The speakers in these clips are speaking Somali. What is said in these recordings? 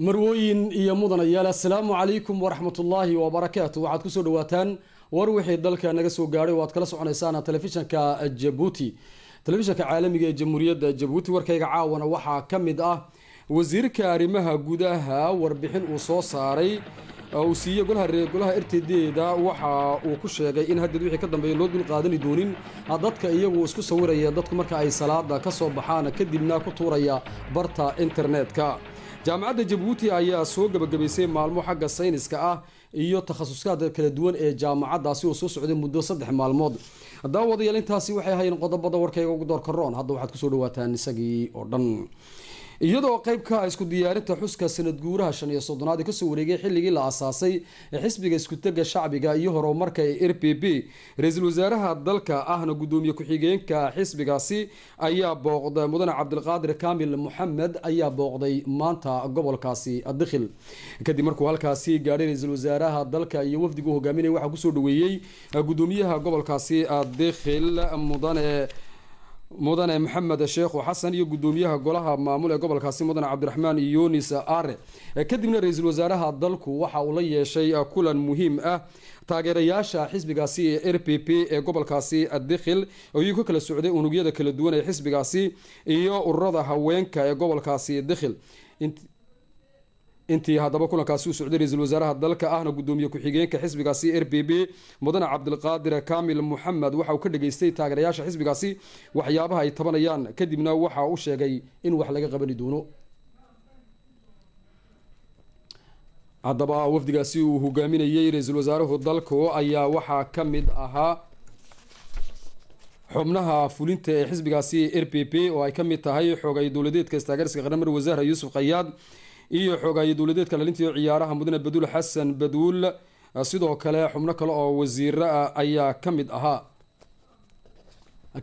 marwooyin iyo mudan ayaal assalaamu calaykum waraxmatullaahi wabarakaatu waxaad kusoo dhawaataan war wixii dalka naga soo gaadhay oo aad kala soconaysaan telefishanka jabuuti telefishanka caalamiga ee jamhuuriyadda jabuuti warkayga caawana waxaa ka mid ah wasiirka arrimaha gudaha warbixin uu soo saaray uu siiyey golaha golaha r t d da waxa uu ku sheegay in haddeed wixii ka dambeeya loo dulqaadani doonin dadka iyagu isku sawiraya dadku marka ay salaada ka soo baxaan kadibna ku tuuraya barta internetka jaamacadda jabuuti ayaa soo gabagabaysay maalmo xagga sayniska ah iyo takhasuskaada kala duwan ee jaamacaddaasi oo soo socday muddo saddex maalmood haddaba wadayaal intaasi waxay ahayeen qodobada warkayga ugu door karoon hadda waxaad kusoo dhawaataan isagii oo dhan iyadoo qeyb ka ah isku diyaarinta xuska sanad guuraha shan iyo soddonaad ee kasoo wareegay xilligii la aasaasay xisbiga iskutega shacbiga iyo horumarka ee r b b ra-iisul wasaaraha dalka ahna guddoomiye ku-xigeenka xisbigaasi ayaa booqday mudane cabdilqaadir kaamil moxamed ayaa booqday maanta gobolkaasi dikhil kadib markuu halkaasi gaadhay ra-iisul wasaaraha dalka iyo wafdiga u hogaaminaya waxaa kusoo dhaweeyey guddoomiyaha gobolkaasi dikhil mudane mudane maxamed sheekhu xasan iyo gudoomiyaha golaha maamul ee gobolkaasi mudane cabdiraxmaan yunis are kadibna ra-iisul wasaaraha dalku waxa uu la yeeshay ah, kulan muhiim ah taageerayaasha xisbigaasi ee r p p ee gobolkaasi dikhil ayuu ka kala socday unugyada kala duwan ee xisbigaasi iyo ururada haweenka ee gobolkaasi dikhil intii haddaba kulankaasi u socday ra-iisul wasaaraha dalka ahna guddoomiye ku-xigeenka xisbigaasi r b b mudane cabdilqaadir kamil muxamed waxa uu ka dhageystay taageerayaasha xisbigaasi waxyaabaha ay tabanayaan kadibna waxa u sheegay in wax laga qabani doono haddaba wafdigaasi uu hogaaminayay ra-iisul wasaaruhu dalku ayaa waxaa ka mid ahaa xubnaha fulinta ee xisbigaasi r b b oo ay ka mid tahay xoogay dowladeedka istaageersiga qaramar wasaara yuusuf khayaad iyo xogaaye dowladeedka lalintiiyo ciyaaraha mudane baduul xasan baduul sidoo kale xubno kale oo wasiira ayaa ka mid ahaa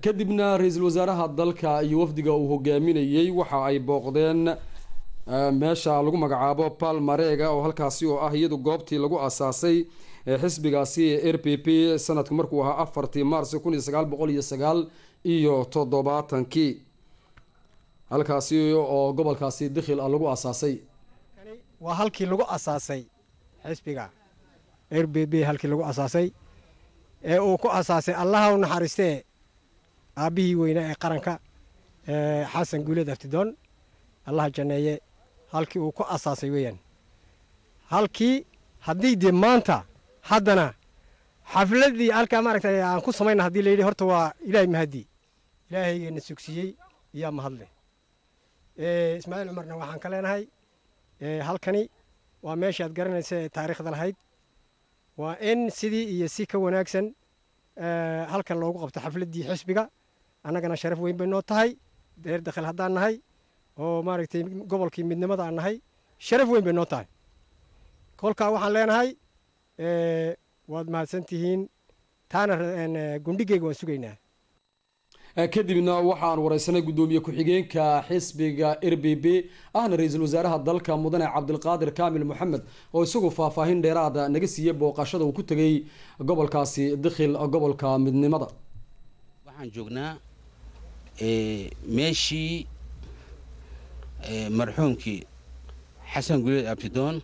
kadibna ra-iisul wasaaraha dalka iyo wafdiga uu hogaaminayey waxa ay booqdeen eh, meesha lagu magacaabo palmareega oo halkaasi oo ah iyadu goobtii lagu asaasay eh, xisbigaasi r p p sanadku markuu ahaa afartii maars kun iyo sagaal boqol iyo sagaal iyo toddobaatankii halkaasi oo gobolkaasi dikhil ah lagu asaasay waa halkii lagu asaasay xisbiga r b b halkii lagu asaasay ee uu ku asaasay allaha u naxariistee aabbihii weynaa ee qaranka xasan guuleed aftidoon allaha janneeye halkii uu ku asaasay weeyaan halkii haddii dee maanta haddana xafladii halkaa maaragtay aan ku samayna haddii la yidhi horta waa ilaahay mahaddi ilaahaygeena sugsiiyey iyaa mahadle ismaaciil cumarna waxaan ka leenahay Eh, halkani waa meeshaad garanaysa ee taariikhda lahayd waa in sidii iyo si ka wanaagsan eh, halkan loogu qabto xafladdii xisbiga annagana sharaf weyn bay noo tahay deer dakhil haddaan nahay oo maaragtay gobolkii midnimada aan nahay sharaf weyn bay noo tahay kolkaa waxaan leenahay eh, waad mahadsan tihiin taana gundhigeyga waan sugaynaa Eh, kadibna waxaan wareysanay guddoomiye ku-xigeenka xisbiga r b b ahna ra-iisul wasaaraha dalka mudane cabdilqaadir kaamil moxamed oo isagu faahfaahin dheeraada naga siiyey booqashada uu ku tegay gobolkaasi dikhil gobolka midnimada waxaan joognaa eh, meeshii eh, marxuumkii xasan guleed abtidoon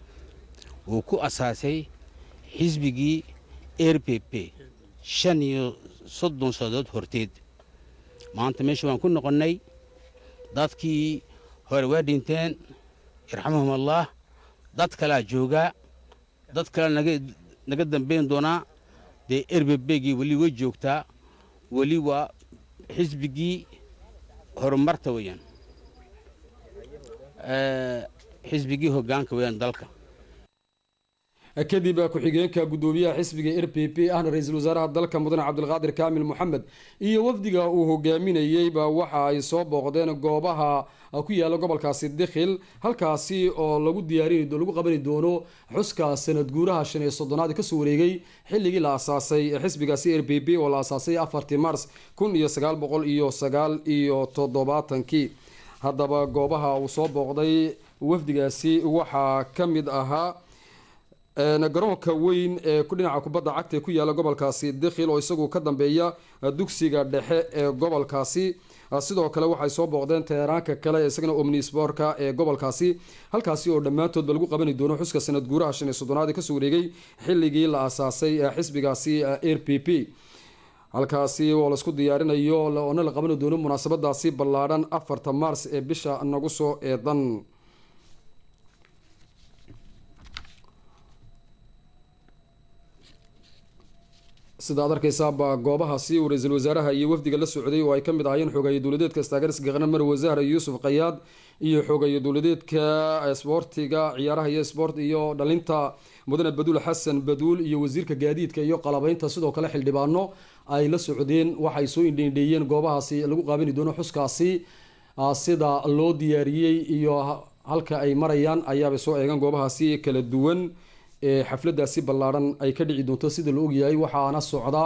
uu ku asaasay xisbigii r b b shan iyo soddon sanadood horteed maanta meesha waan ku noqonnay dadkii hore waa dhinteen yarxamuhum allah dad kalaa joogaa dad kalea naga dambayn doonaa dee erbebeegii weli way joogtaa weli waa xisbigii horumarta weeyaan eh, xisbigii hoggaanka weeyaan dalka kadib ku-xigeenka guddoomiyaha xisbiga r p p ahna ra-iisul wasaaraha dalka mudane cabdilqaadir kaamil moxamed iyo wafdiga uu hogaaminayey waxa ay soo booqdeen goobaha ku yaala gobolkaasi dikhil halkaasi oo lagu diyaarin lagu qabani doono xuska sanad guuraha shan iyo soddonaad ee kasoo wareegay xilligii la asaasay xisbigaasi r p p oo la asaasay afartii mars kun iyo sagaal boqol iyo sagaal iyo toddobaatankii haddaba goobaha uu soo booqday wafdigaasi waxaa ka mid ahaa garoonka weyn ee dhinaca kubadda cagta ee ku yaala gobolkaasi dekhil oo isagu ka dambeeya dugsiga dhexe ee gobolkaasi sidoo kale waxay soo booqdeen teeraanka kale isagana omnisborka ee gobolkaasi halkaasi oo dhammaantoodba lagu qabani doono xuska sanad guuraha shan iyo soddonaad ee kasoo wareegay xilligii la asaasay xisbigaasi r p p halkaasi oo laisku diyaarinayo ona la qabani doono munaasabadaasi ballaadhan afarta mars ee bisha nagu soo eedan sidaad arkaysaabaa goobaha uu ra-iisul wasaaraha iyo wafdiga la socday oo ay ka mid ahaayeen xogaye dowladeedka istaagarska qaramar wasaare yuusuf qayaad iyo xogaye dowladeedka isboortiga ciyaaraha iyo sboort iyo dhalinta mudane baduul xasan baduul iyo wasiirka gaadiidka iyo qalabaynta sidoo kale xildhibaano ay la socdeen waxaay soo indheindheeyeen goobahaasi lagu qaabani doono xuskaasi ah, sida loo diyaariyey iyo halka ay marayaan ayaabay soo eegaan goobahaasi kala duwan ee xafladaasi ballaarhan ay ka dhici doonto sida la ogyahay waxaana socda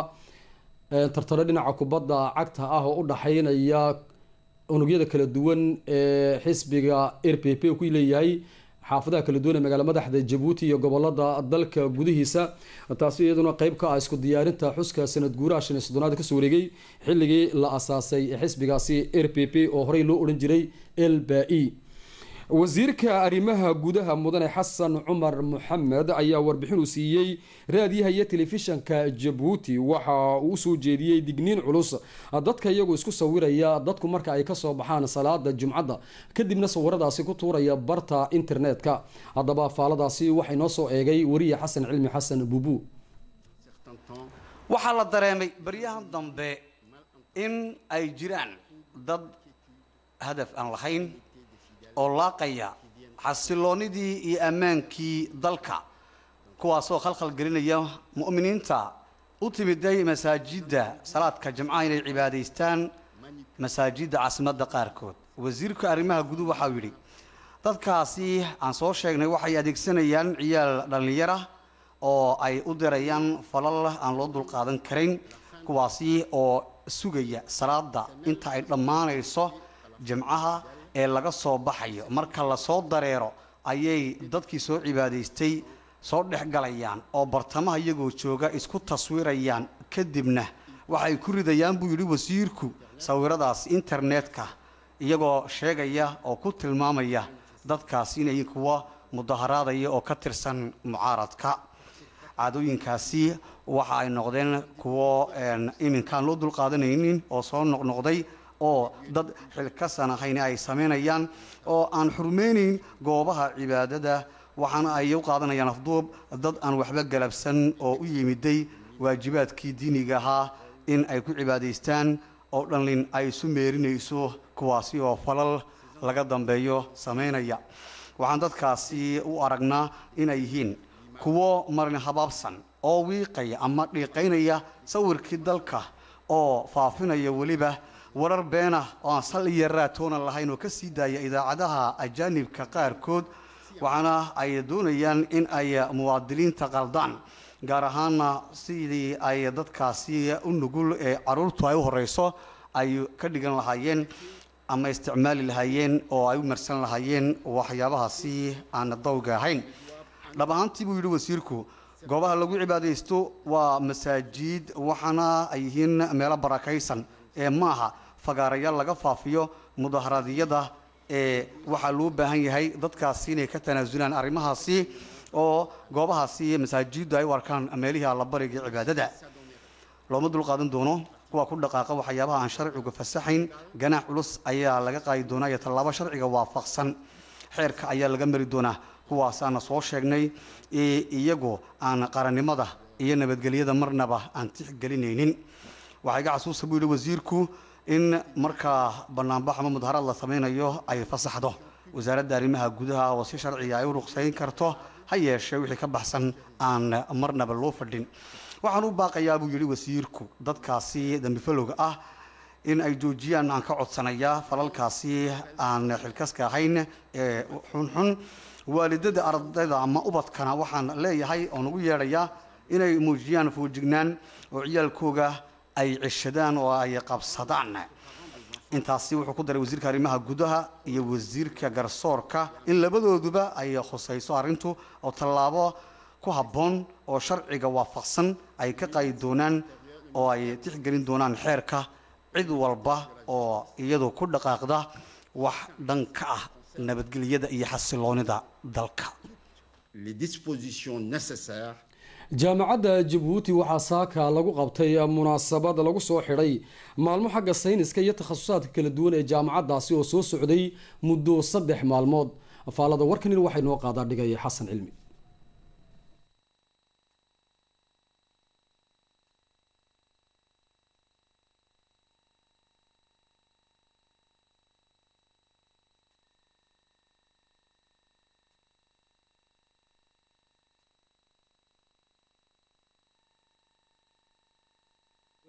tartaro dhinaca kubadda cagta ah oo u dhaxeynaya unugyada kala duwan ee xisbiga r p p ku leeyahay xaafadaha kala duwan ee magaala madaxda jabuuti iyo gobolada dalka gudihiisa taasi iyaduna qeyb ka ah isku diyaarinta xuska sanad guuraha shan iyo soddonaad kasoo wareegay xilligii la asaasay ee xisbigaasi r p p oo horey loo odhan jiray l b e wasiirka arrimaha gudaha mudane xasan cumar maxamed ayaa warbixin uu siiyey raadiyaha iyo telefishanka jabuuti waxa uu usoo jeediyey digniin culus dadka iyagoo isku sawiraya dadku marka ay kasoo baxaan salaada jumcadda kadibna sawiradaasi ku tuuraya barta internetka haddaba faaladaasi waxay noo soo eegay wariye xasan cilmi xasan bubu waxaa la dareemay baryahan dambe in ay jiraan dad hadaf aan lahayn oo laaqaya xasiloonidii iyo ammaankii dalka kuwaasoo khalkhal gelinaya mu'miniinta u timiday masaajidda salaadka jamcaha inay cibaadaystaan masaajidda caasimadda qaarkood wasiirka arrimaha guduhu waxau yidhi dadkaasi aan soo sheegnay waxay adeegsanayaan ciyaal dhallinyara oo ay u dirayaan falal aan loo dulqaadan karayn kuwaasi oo sugaya salaada inta ay dhammaanayso jamcaha ee laga soo baxayo marka lasoo dareero ayay dadkii soo cibaadaystay soo dhex galayaan oo bartamaha iyagoo jooga isku taswirayaan kadibna waxay ku ridayaan buu yidhi wasiirku sawiradaas internetka iyagoo sheegaya oo ku tilmaamaya dadkaas inay kuwa mudaharaadaya oo ka tirsan mucaaradka caadooyinkaasi waxa ay noqdeen kuwo iminkaan loo dulqaadanaynin oo soo noqnoqday oo dad xilkasan ahayn ay samaynayaan oo aan xurmeynayn goobaha cibaadada waxaana ay u qaadanayaan afduub dad aan waxba galabsan oo u yimiday waajibaadkii diiniga ahaa in ay ku cibaadaystaan oo dhanlin ay isu meerinayso kuwaasi oo falal laga dambeeyo samaynaya waxaan dadkaasi u aragnaa inay yihiin kuwo marin habaabsan oo wiiqaya ama dhiiqaynaya sawirkii dalka oo faafinaya weliba warar beenah oo aan sal iyo raatoonan lahayn oo ka sii daaya idaacadaha ajaanibka qaarkood waxaana ay doonayaan in ay muwaadiniinta qaldaan gaar ahaanna sidii ay dadkaasi u nugul ee caruurtu ay u horeyso ay ka dhigan lahaayeen ama isticmaali lahaayeen oo ay u marsan lahaayeen waxyaabahaasi aan dawga ahayn dhab ahaantii buu yidhi wasiirku goobaha lagu cibaadaysto waa masaajiid waxaana ay yihiin meelo barakaysan ee maaha fagaarayaal laga faafiyo mudaharaadiyada ee waxaa loo baahan yahay dadkaasi inay ka tanaasulaan arrimahaasi oo goobahaasi iyo masaajiddu ay u arkaan meelihii allabariga cibaadada looma dulqaadan doono kuwa ku dhaqaaqa waxyaabaha aan sharciga fasaxayn ganaax culus ayaa laga qaadi doonaa iyo tallaabo sharciga waafaqsan xeerka ayaa laga mari doonaa kuwaasaana soo sheegnay iyagu aan qaranimada iyo nabadgelyada marnaba aan tixgelinaynin waxaa iga xasuusa buu yihi wasiirku in markaa banaanbax ama mudaharaad la sameynayo ay fasaxdo wasaaradda arrimaha gudaha oo si sharciga ay u ruqsayn karto ha yeeshee wixii ka baxsan aan marnaba loo fadhin waxaan u baaqayaa buu yidhi wasiirku dadkaasi dambifalowga ah in ay joojiyaan aan ka codsanayaa falalkaasi aan xilkaska ahayn ee xunxun waalidada ardayda ama ubadkana waxaan leeyahay oo nagu yeedhayaa inay muujiyaan foojignaan oo ciyaalkooga ay ceshadaan oo ay qabsadaan intaasi wuxuu ku daray wasiirka arrimaha gudaha iyo wasiirka garsoorka in labadooduba ay khusayso arrintu oo tallaabo ku habboon oo sharciga waafaqsan ay ka qaadi doonaan oo ay tixgelin doonaan xeerka cid walba oo iyadu ku dhaqaaqda wax dhan ka ah nabadgelyada iyo xasiloonida dalka jaamacadda jabuuti waxaa saaka lagu qabtay munaasabad lagu soo xidhay maalmo xagga sayniska iyo takhasusaadka kala duwan ee jaamacaddaasi oo soo socday muddo saddex maalmood faalada warkanin waxay noo qaadaa dhigay xasan cilmi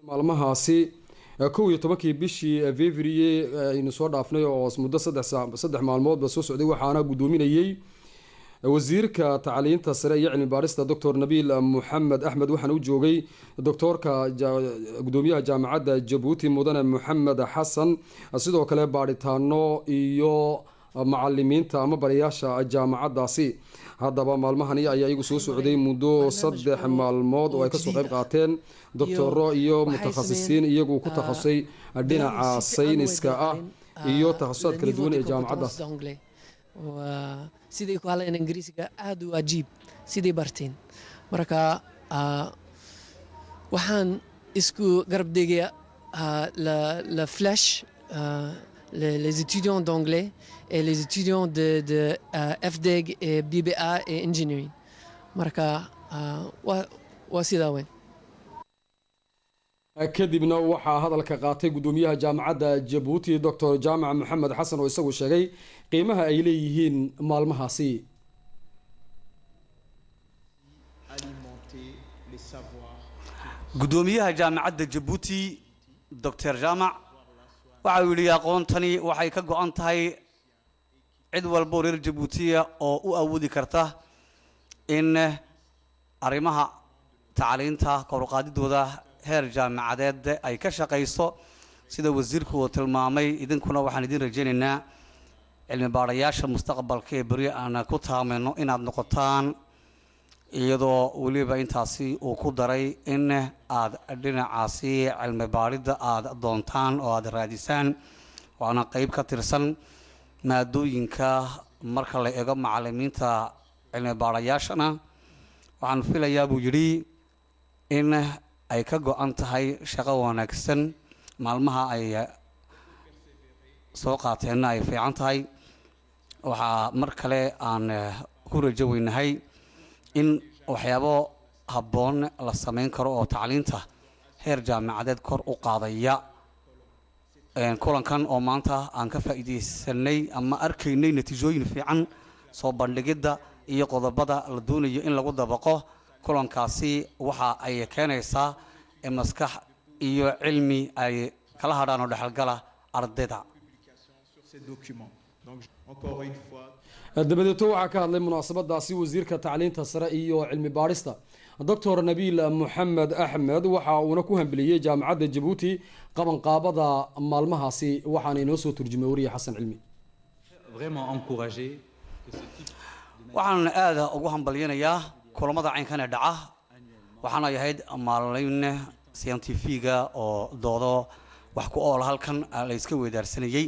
maalmahaasi kow iyo tobankii bishii fevriye aynu soo dhaafnay oo muddo saddex maalmoodba soo socday waxaana guddoominayey wasiirka tacliinta sare iyo cilmi baarista doctor nabiil moxamed axmed waxaana u joogay doctoorka gudoomiyaha jaamacadda jabuuti mudane moxamed xasan sidoo kale baadhitaano iyo macalimiinta ama barayaasha jaamacaddaasi haddaba maalmahani ayaa iyagu soo socday muddo saddex maalmood oo ay kasoo qayb qaateen doktoro iyo mutakhasisiin iyagu ku takhasusay dhinaca sayniska ah iyo takhasusaad kala duwan ee jaamacaddaas ah. siday ku hadlayeen ingiriisiga aada u cajiib siday barteen marka ah, waxaan isku garabdegaya ah, la flash les, les étudiants d'anglais et les étudiants de, de uh, FDEG et BBA et Engineering. marka euh, waa kadibna waxaa hadalka qaatay guddoomiyaha jaamacadda jabuuti doctor jaamac maxamed xasan oo isagu sheegay qiimaha ay leeyihiin maalmahaasi guddoomiyaha jaamacadda jabuuti doctor jaamac waxa uu yidhi aqoontani waxay ka go-an tahay cid walbo reer jabuutiya oo u awoodi karta in arrimaha tacliinta kowrqaadidooda heer jaamacadeed ay ka shaqayso sida wasiirku uu tilmaamay idinkuna waxaan idin rajaynaynaa cilmi baadhayaasha mustaqbalka ee beri aana ku taamayno inaad noqotaan iyadoo weliba intaasi uu ku daray in aada dhinacaasi cilmi baadhidda aada doontaan oo aada raadisaan waana qeyb ka tirsan maadooyinka marka la ego macalimiinta cilmi baadhayaashana waxaan filayaa buu yidhi in ay ka go-an tahay shaqo wanaagsan maalmaha ay soo qaateenna ay fiican tahay waxaa mar kale aan ku rajo weynahay in waxyaabo habboon la samayn karo oo tacliinta heer jaamacadeed kor u qaadaya kulankan oo maanta aan ka faa'iidaysanay ama arkaynay natiijooyin fiican soo bandhigidda iyo qodobada la doonayo in lagu dabaqo kulankaasi waxa ay keenaysaa maskax iyo cilmi ay kala hadhaan oo dhexalgala ardayda dabadeeto waxaa ka hadlay munaasabadaasi wasiirka tacliinta sare iyo cilmi baadhista doctor nabiil moxamed axmed waxa uuna ku hambeliyey jaamacadda jabuuti qabanqaabada maalmahaasi waxaana inoo soo turjumay wariya xasan cilmi waxaan aada ugu hambalyanayaa kulamada caynkan ee dhaca waxaana ahayd maalin scientifiga oo doodo wax ku ool halkan la layska wedaarsanayey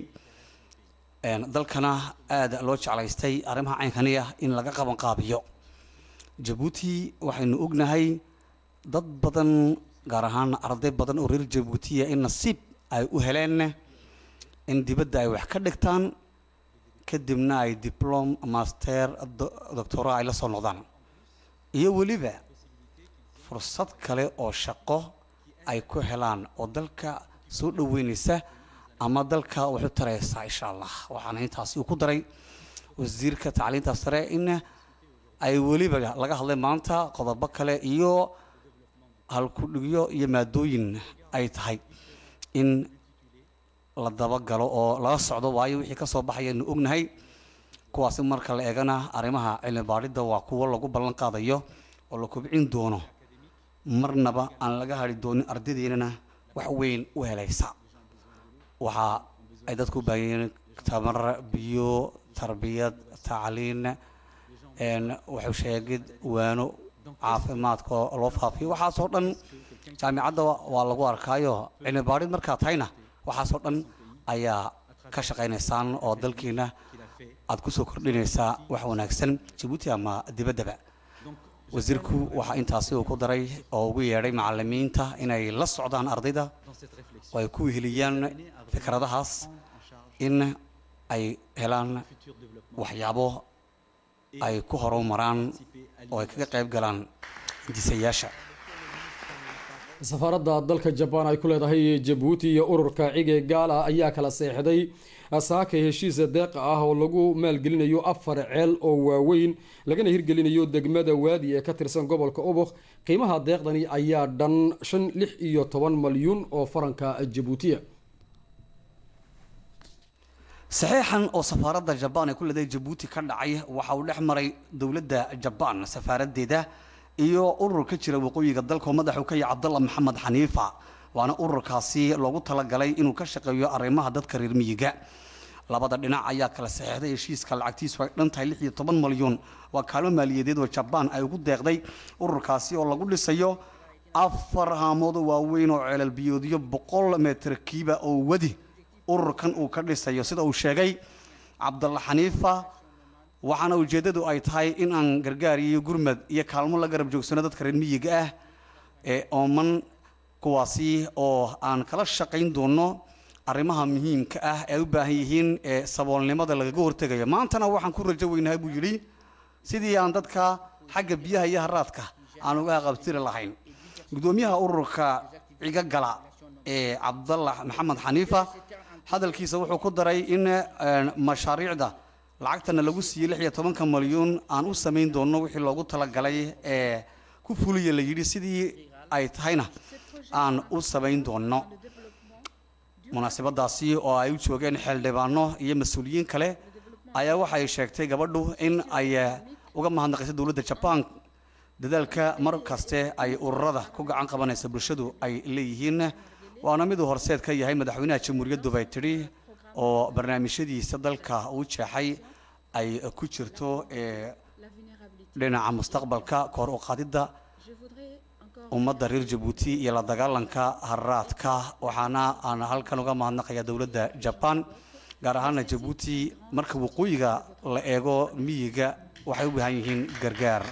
dalkana aada loo jeclaystay arrimaha caynkaniya ah in laga qaban qaabiyo jabuuti waxaynu ognahay dad badan gaar ahaan arday badan oo reer jabuutiya in nasiib ay u heleen in dibadda ay wax ka dhigtaan kadibna ay diplom master doctora ay la soo noqdaan iyo weliba fursad kale oo shaqo ay ku helaan oo dalka soo dhaweynaysa ama dalka wuxu taraysaa insha allah waxaana intaasi uu ku daray wasiirka tacliinta sare in ay weliba laga hadlay maanta qodobo kale iyo halkudhigyo iyo maadooyin ay tahay in la dabagalo oo laga socdo waayo wixii ka soo baxayanu ognahay kuwaasi marka la eegana arrimaha cilmi baadhidda waa kuwo lagu ballan qaadayo oo la kobcin doono marnaba aan laga hari doonin ardadeenana wax weyn u helaysa waxaa ay dadku u baahan yihiin tabar biyo tarbiyad tacliin wuxuu sheegid waano caafimaadka loo faafiyo waxaasoo dhan jaamicadda waa lagu arkaayo cilmi baadid markaa tahayna waxaasoo dhan ayaa ka shaqaynaysaan oo dalkiina aad kusoo kordhinaysaa wax wanaagsan jabuuti ama dibaddaba wasiirku waxa intaasi uu ku daray oo ugu yeedhay macalimiinta inay la socdaan ardayda oo ay ku weheliyaan fikradahaas in ay helaan waxyaabo ay ku horumaraan oo ay kaga qayb galaan hindisayaasha safaaradda dalka jaban ay ku leedahay jabuuti iyo ururka cige gaala ayaa kala seexday saakay heshiis deeqa ah oo lagu maalgelinayo afar ceel oo waaweyn lagana hirgelinayo degmada waadi ee ka tirsan gobolka obokh qiimaha deeqdani ayaa dhan shan lix iyo toban malyuun oo faranka jabuutiya saxiixan oo safaaradda jabaan ay ku leedahay jabuuti ka dhacay waxa uu dhex maray dowladda jabaan safaaraddeeda iyo urur ka jira waqooyiga dalkao madaxuu ka yahay cabdalla maxamed xaniifa waana ururkaasi loogu talagalay inuu ka shaqeeyo arrimaha dadka reer miyiga labada dhinac ayaa kala saxeixday heshiiska lacagtiisu ay dhan tahay lix iyo toban malyan waa kaalmo maaliyadeed oo jabaan ay ugu deeqday ururkaasi oo lagu dhisayo afar haamoodo waaweyn oo ceelaalbiyoodyo boqol meter kiiba oo wadi ururkan uu ka dhisayo sida uu sheegay cabdalla xaniifa waxaana ujeeddadu ay tahay in aan gargaar iyo gurmad iyo kaalmo la garab joogsano dadka reer miyiga ah ee ooman kuwaasi oo aan kala shaqayn doono arrimaha muhiimka ah ee ay u baahan yihiin ee saboolnimada lagaga hortegayo maantana waxaan ku rajo weynahay buu yidhi sidii aan dadka xagga biyaha iyo haraadka aan uga qabtiri lahayn gudoomiyaha ururka cigagala ee cabdallah maxamed xaniifa hadalkiisa wuxuu ku daray in mashaariicda lacagtana lagu siiyey lix iyo tobanka malyuun aan u samayn doonno wixii loogu talagalay ee ku fuliya la yidhi sidii ay tahayna aan u samayn doonno munaasabadaasi oo ay u joogeen xildhibaano iyo mas-uuliyiin kale ayaa waxay sheegtay gabadhu in ay eh, uga mahadnaqaysa dowladda jabaan dadaalka mar kaste ay ururada ku gacan qabanaysa bulshadu ay leeyihiin waana miduu horseed ka yahay madaxweynaha jamhuuriyaddu bay oo barnaamijyadiisa dalka uu jeexay ay ku jirto dhinaca mustaqbalka koor u qaadidda ummadda reer jabuuti iyo la dagaalanka hararaadka waxaana aan halkan uga mahadnaqayaa dowladda jaban gaar ahaana jabuuti marka waqooyiga la eego miyiga waxay u baahan yihiin gargaar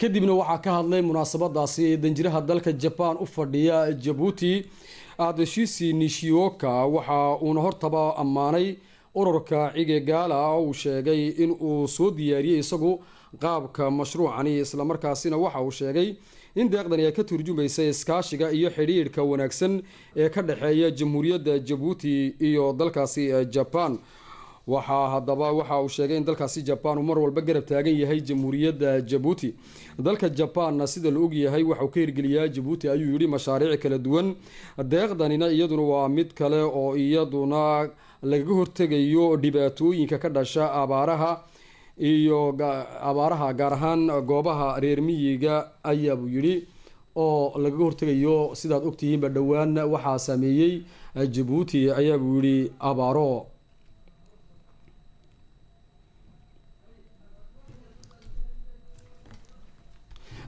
kadibna waxaa ka hadlay munaasabadaasi danjiraha dalka jaban u fadhiya jabuuti adeshisi nishioka waxa uuna hortaba ammaanay ururka cige gaala uu sheegay in uu soo diyaariyey isagu qaabka mashruucani islamarkaasina waxa uu sheegay in deeqdani ay ka turjumaysa iskaashiga iyo xidhiidhka wanaagsan ee ka dhexeeya jamhuuriyadda jabuuti iyo dalkaasi ee jabaan waxaa haddaba waxa uu sheegay in dalkaasi jabaan uu mar walba garab taagan yahay jamhuuriyadda jabuuti dalka jabaanna sida la ogyahay waxauu ka hirgeliyaa jabuuti ayuu yidhi mashaariic kala duwan deeqdanina iyaduna waa mid kale oo iyaduna lagaga hortegayo dhibaatooyinka ka dhasha abaaraha iyo abaaraha gaar ahaan goobaha reer miyiga ayaabuu yidhi oo lagaga hortegayo sidaad ogtihiinba dhowaan waxaa saameeyey jabuuti ayaabuu yidhi abaaro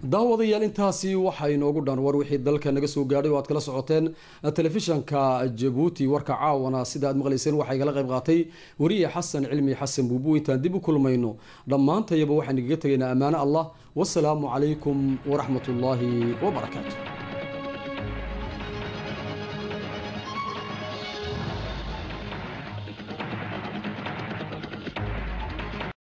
daawadayaal intaasi waxaa inoogu dhan war wixii dalka naga soo gaadhay oo aad kala socoteen eh, telefishanka jabuuti warka caawana sida aad maqlayseen waxaa igala qayb qaatay wariye xasan cilmi xasan buubu intaan dib u kulmayno dhammaantayaba waxaan igaga tegaynaa ammaano allah wasalaamu calaykum waraxmatullaahi wabarakaatu